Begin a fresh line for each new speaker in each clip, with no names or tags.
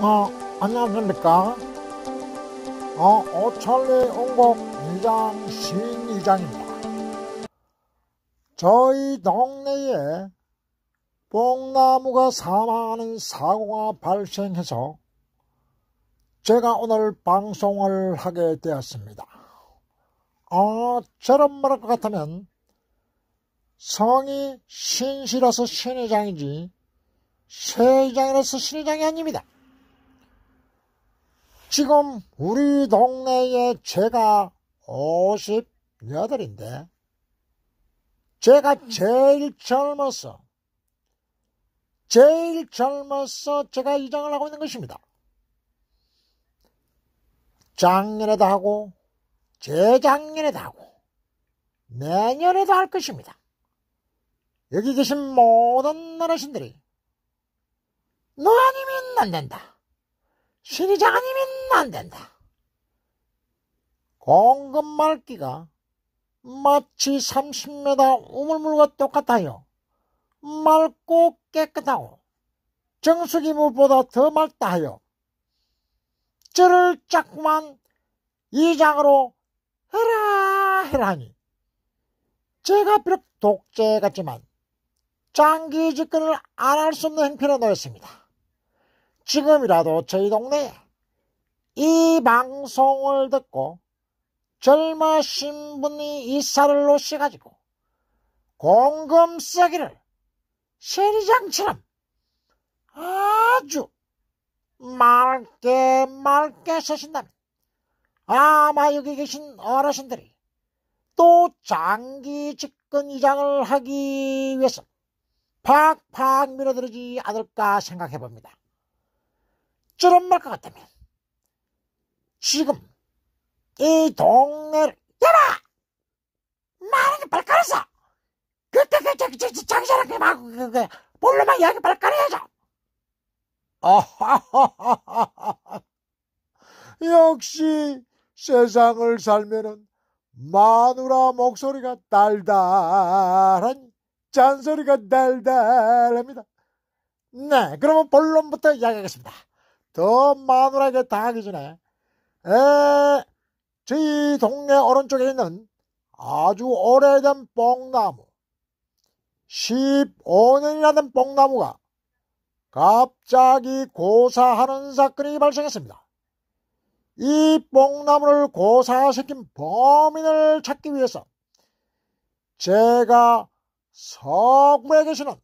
어, 안녕하십니까? 어, 어철리 온곡 이장 시인 장입니다 저희 동네에 뽕나무가 사망하는 사고가 발생해서 제가 오늘 방송을 하게 되었습니다. 어, 저런 말할 것 같으면 성이 신실해서 신의장이지 세의장이라서 신의장이 아닙니다. 지금 우리 동네에 제가 58인데 제가 제일 젊어서 제일 젊어서 제가 이장을 하고 있는 것입니다. 작년에도 하고 재작년에도 하고 내년에도 할 것입니다. 여기 계신 모든 어르신들이 너 아니면 안 된다. 신의장 아니면 안 된다. 공급 말기가 마치 30m 우물물과 똑같아요. 맑고 깨끗하고 정수기물보다 더 맑다 하여 저를 자꾸만 이장으로 해라 해라 니 제가 비록 독재 같지만 장기 집권을 안 할 수 없는 행편에 놓였습니다. 지금이라도 저희 동네에 이 방송을 듣고 젊으신 분이 이사를 오셔가지고 공금 쓰기를 세리장처럼 아주 맑게 맑게 쓰신다면 아마 여기 계신 어르신들이 또 장기 집권 이장을 하기 위해서 팍팍 밀어들지 않을까 생각해봅니다. 쭈름 말것 같다면 지금 이 동네를 열어! 많은 발가락서 그때 그저저저 장사랑 그 마구 그그 그, 볼로만 여기 발가락해줘. 아하하하하 역시 세상을 살면은 마누라 목소리가 달달한 잔소리가 달달합니다. 네, 그러면 본론부터 이야기하겠습니다. 더 마누라에게 당하기 전에 에, 저희 동네 오른쪽에 있는 아주 오래된 뽕나무 15년이라는 뽕나무가 갑자기 고사하는 사건이 발생했습니다. 이 뽕나무를 고사시킨 범인을 찾기 위해서 제가 서구에 계시는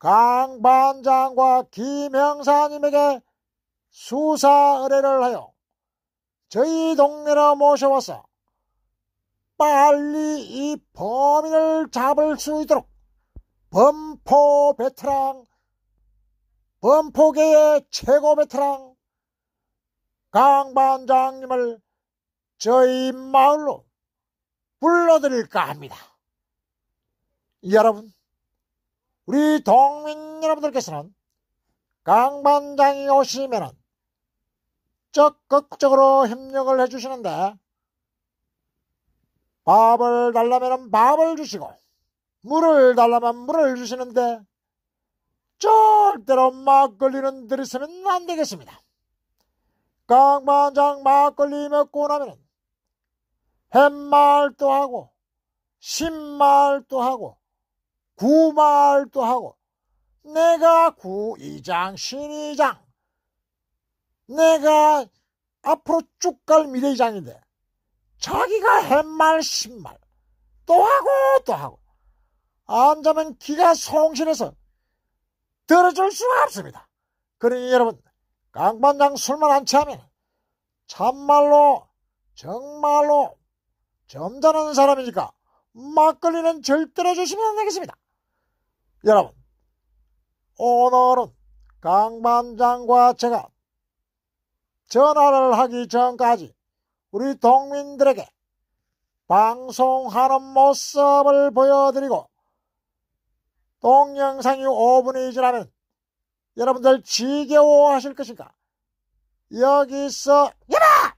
강반장과 김형사님에게 수사 의뢰를 하여 저희 동네로 모셔와서 빨리 이 범인을 잡을 수 있도록 범포 베테랑 범포계의 최고 베테랑 강반장님을 저희 마을로 불러드릴까 합니다. 여러분, 우리 동민 여러분들께서는 강반장이 오시면은 적극적으로 협력을 해주시는데 밥을 달라면 밥을 주시고 물을 달라면 물을 주시는데 절대로 막걸리는 들이쓰면 안 되겠습니다. 깡만장 막걸리 먹고 나면 햇말도 하고 신말도 하고 구말도 하고 내가 구이장 신이장 내가 앞으로 쭉 갈 미래의장인데 자기가 햇말 신말 또 하고 또 하고 앉으면 기가 송실해서 들어줄 수가 없습니다. 그러니 여러분 강반장 술만 안 취하면 참말로 정말로 점잖은 사람이니까 막걸리는 절대로 주시면 안 되겠습니다. 여러분 오늘은 강반장과 제가 전화를 하기 전까지 우리 동민들에게 방송하는 모습을 보여드리고 동영상이 5분이 지나면 여러분들 지겨워하실 것인가 여기서 여봐!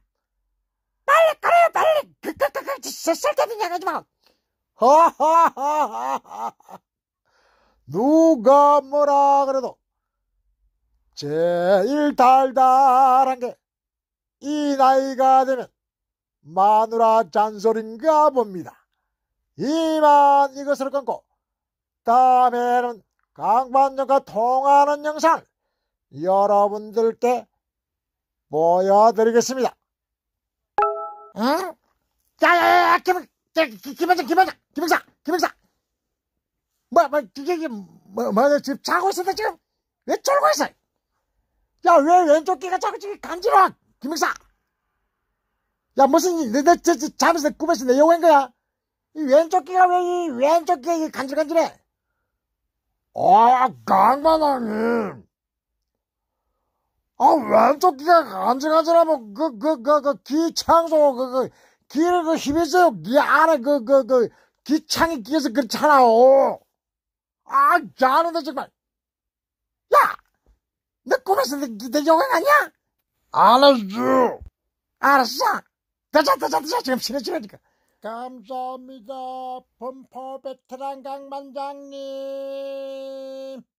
빨리 꺼려 빨리! 그그그그 쓸데없는 이기 하지 마! 누가 뭐라 그래도 제일 달달한 게이 나이가 되면 마누라 잔소린가 봅니다. 그 이만 이것을 끊고 다음에는 강반장과 통하는 영상을 여러분들께 보여드리겠습니다. 응? 어? 야야야 김, 김반장 김반장 김행사 김행사 뭐, 뭐, 이게, 뭐, 뭐, 지금 자고 있었다, 지금? 왜 졸고 있어? 야, 왜 왼쪽 귀가 자꾸 지금 간지러워? 김익사! 야, 무슨, 일? 내, 내, 저, 저, 잠에서 꿈에서 내 욕한 거야? 이 왼쪽 귀가 왜, 이 왼쪽 귀가 이 간질간질해? 아, 강만장님 아, 왼쪽 귀가 간질간질하면, 그, 그, 그, 그, 귀 창소, 그, 그, 귀를 그 힘에서, 귀 네 안에, 그, 그, 그, 귀창이 끼어서 그렇잖아요. 아, 자는데 정말. 야! 내 꿈에서 내, 내 영향 아니야? 알았어. 알았어. 대자, 대자, 대자. 지금 친해지라니까. 감사합니다. 범퍼 베테랑 강만장님.